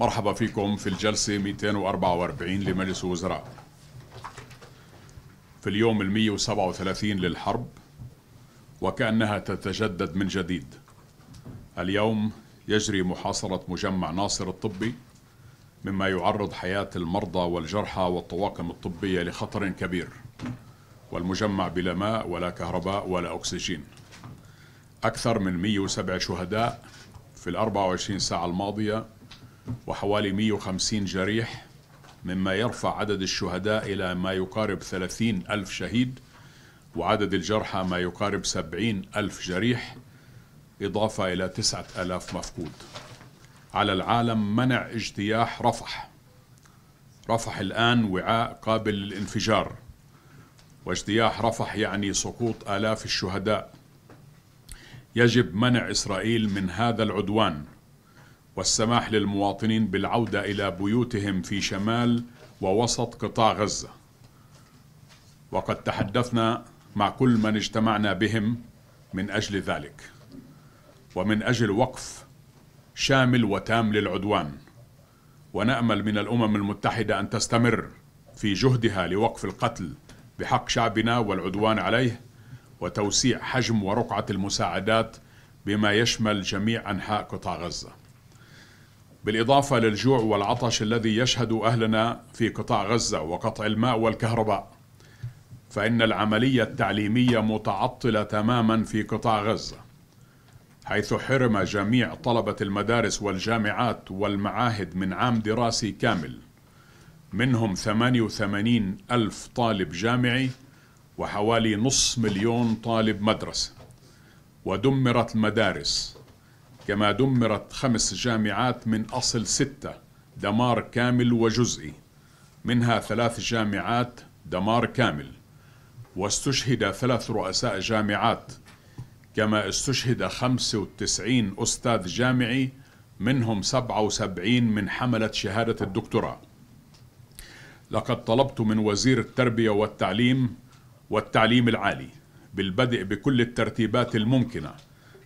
مرحبا فيكم في الجلسة 244 لمجلس الوزراء في اليوم ال 137 للحرب وكأنها تتجدد من جديد اليوم يجري محاصرة مجمع ناصر الطبي مما يعرض حياة المرضى والجرحى والطواقم الطبية لخطر كبير والمجمع بلا ماء ولا كهرباء ولا أكسجين أكثر من 107 شهداء في ال 24 ساعة الماضية وحوالي 150 جريح مما يرفع عدد الشهداء إلى ما يقارب 30 ألف شهيد وعدد الجرحى ما يقارب 70 ألف جريح إضافة إلى 9000 مفقود على العالم منع اجتياح رفح رفح الآن وعاء قابل للانفجار واجتياح رفح يعني سقوط آلاف الشهداء يجب منع إسرائيل من هذا العدوان والسماح للمواطنين بالعودة إلى بيوتهم في شمال ووسط قطاع غزة وقد تحدثنا مع كل من اجتمعنا بهم من أجل ذلك ومن أجل وقف شامل وتام للعدوان ونأمل من الأمم المتحدة أن تستمر في جهدها لوقف القتل بحق شعبنا والعدوان عليه وتوسيع حجم ورقعة المساعدات بما يشمل جميع أنحاء قطاع غزة بالإضافة للجوع والعطش الذي يشهد أهلنا في قطاع غزة وقطع الماء والكهرباء فإن العملية التعليمية متعطلة تماما في قطاع غزة حيث حرم جميع طلبة المدارس والجامعات والمعاهد من عام دراسي كامل منهم 88 ألف طالب جامعي وحوالي نصف مليون طالب مدرسة ودمرت المدارس كما دمرت خمس جامعات من أصل ستة دمار كامل وجزئي منها ثلاث جامعات دمار كامل واستشهد ثلاث رؤساء جامعات كما استشهد 95 أستاذ جامعي منهم 77 من حملة شهادة الدكتوراه لقد طلبت من وزير التربية والتعليم والتعليم العالي بالبدء بكل الترتيبات الممكنه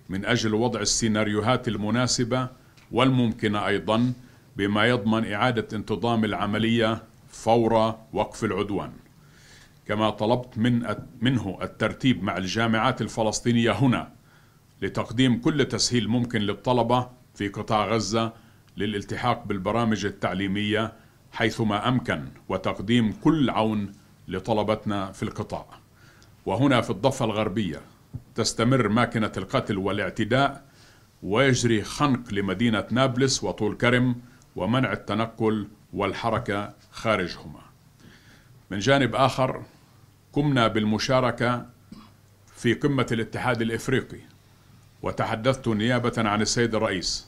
من أجل وضع السيناريوهات المناسبة والممكنة أيضا بما يضمن إعادة انتظام العملية فور وقف العدوان كما طلبت من منه الترتيب مع الجامعات الفلسطينية هنا لتقديم كل تسهيل ممكن للطلبة في قطاع غزة للالتحاق بالبرامج التعليمية حيثما أمكن وتقديم كل عون لطلبتنا في القطاع وهنا في الضفة الغربية تستمر ماكنة القتل والاعتداء ويجري خنق لمدينة نابلس وطول كرم ومنع التنقل والحركة خارجهما. من جانب آخر قمنا بالمشاركة في قمة الاتحاد الإفريقي وتحدثت نيابة عن السيد الرئيس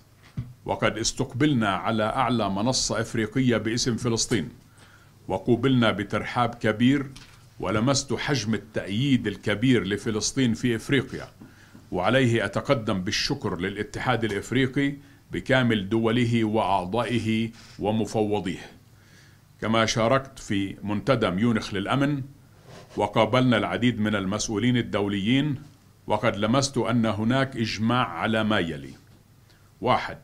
وقد استقبلنا على أعلى منصة إفريقية باسم فلسطين وقوبلنا بترحاب كبير ولمست حجم التأييد الكبير لفلسطين في إفريقيا وعليه أتقدم بالشكر للاتحاد الإفريقي بكامل دوله وأعضائه ومفوضيه كما شاركت في منتدى ميونخ للأمن وقابلنا العديد من المسؤولين الدوليين وقد لمست أن هناك إجماع على ما يلي واحد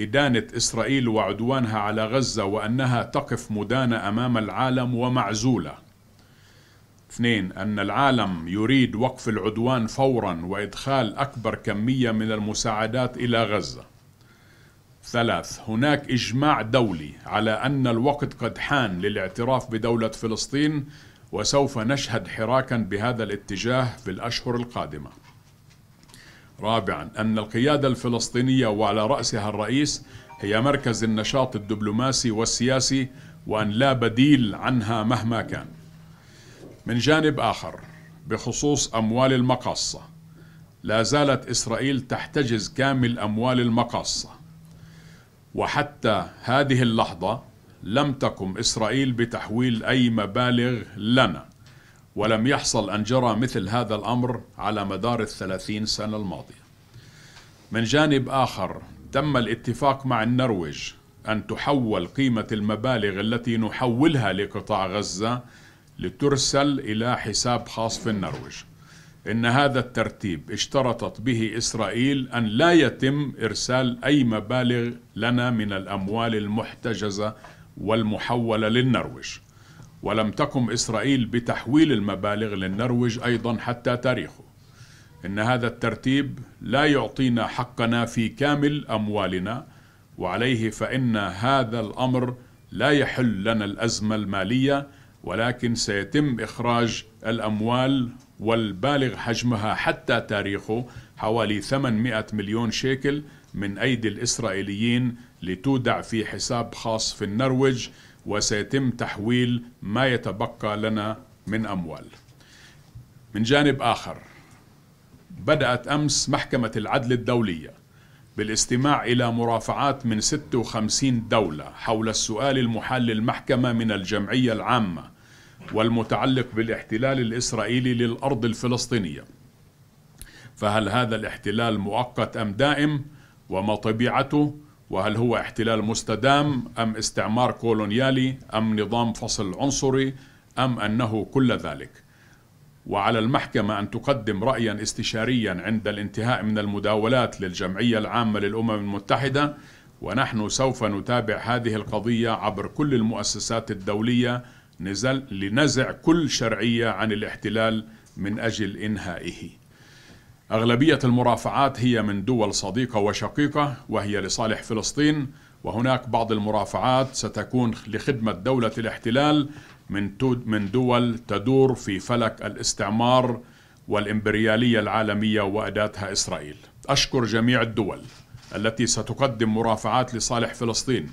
إدانة إسرائيل وعدوانها على غزة وأنها تقف مدانة أمام العالم ومعزولة اثنين أن العالم يريد وقف العدوان فورا وإدخال أكبر كمية من المساعدات إلى غزة ثلاث هناك إجماع دولي على أن الوقت قد حان للاعتراف بدولة فلسطين وسوف نشهد حراكا بهذا الاتجاه في الأشهر القادمة رابعا أن القيادة الفلسطينية وعلى رأسها الرئيس هي مركز النشاط الدبلوماسي والسياسي وأن لا بديل عنها مهما كان من جانب آخر بخصوص أموال المقاصة لا زالت إسرائيل تحتجز كامل أموال المقاصة وحتى هذه اللحظة لم تقم إسرائيل بتحويل أي مبالغ لنا ولم يحصل أن جرى مثل هذا الأمر على مدار الثلاثين سنة الماضية من جانب آخر تم الاتفاق مع النرويج أن تحول قيمة المبالغ التي نحولها لقطاع غزة لترسل إلى حساب خاص في النرويج إن هذا الترتيب اشترطت به إسرائيل أن لا يتم إرسال أي مبالغ لنا من الأموال المحتجزة والمحولة للنرويج ولم تقم إسرائيل بتحويل المبالغ للنرويج أيضا حتى تاريخه إن هذا الترتيب لا يعطينا حقنا في كامل أموالنا وعليه فإن هذا الأمر لا يحل لنا الأزمة المالية ولكن سيتم إخراج الأموال والبالغ حجمها حتى تاريخه حوالي 800 مليون شيكل من أيدي الإسرائيليين لتودع في حساب خاص في النرويج وسيتم تحويل ما يتبقى لنا من أموال من جانب آخر بدأت أمس محكمة العدل الدولية بالاستماع إلى مرافعات من 56 دولة حول السؤال المحال للمحكمة من الجمعية العامة والمتعلق بالاحتلال الإسرائيلي للأرض الفلسطينية فهل هذا الاحتلال مؤقت أم دائم وما طبيعته وهل هو احتلال مستدام أم استعمار كولونيالي أم نظام فصل عنصري أم أنه كل ذلك؟ وعلى المحكمة أن تقدم رأيا استشاريا عند الانتهاء من المداولات للجمعية العامة للأمم المتحدة ونحن سوف نتابع هذه القضية عبر كل المؤسسات الدولية نزل لنزع كل شرعية عن الاحتلال من أجل إنهائه أغلبية المرافعات هي من دول صديقة وشقيقة وهي لصالح فلسطين وهناك بعض المرافعات ستكون لخدمة دولة الاحتلال من من دول تدور في فلك الاستعمار والإمبريالية العالمية وأداتها إسرائيل أشكر جميع الدول التي ستقدم مرافعات لصالح فلسطين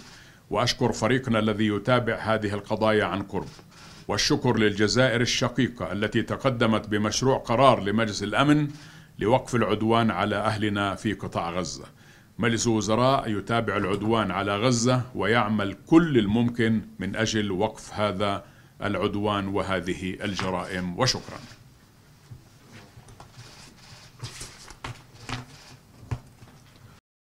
وأشكر فريقنا الذي يتابع هذه القضايا عن قرب والشكر للجزائر الشقيقة التي تقدمت بمشروع قرار لمجلس الأمن لوقف العدوان على أهلنا في قطاع غزة مجلس وزراء يتابع العدوان على غزة ويعمل كل الممكن من أجل وقف هذا العدوان وهذه الجرائم وشكرا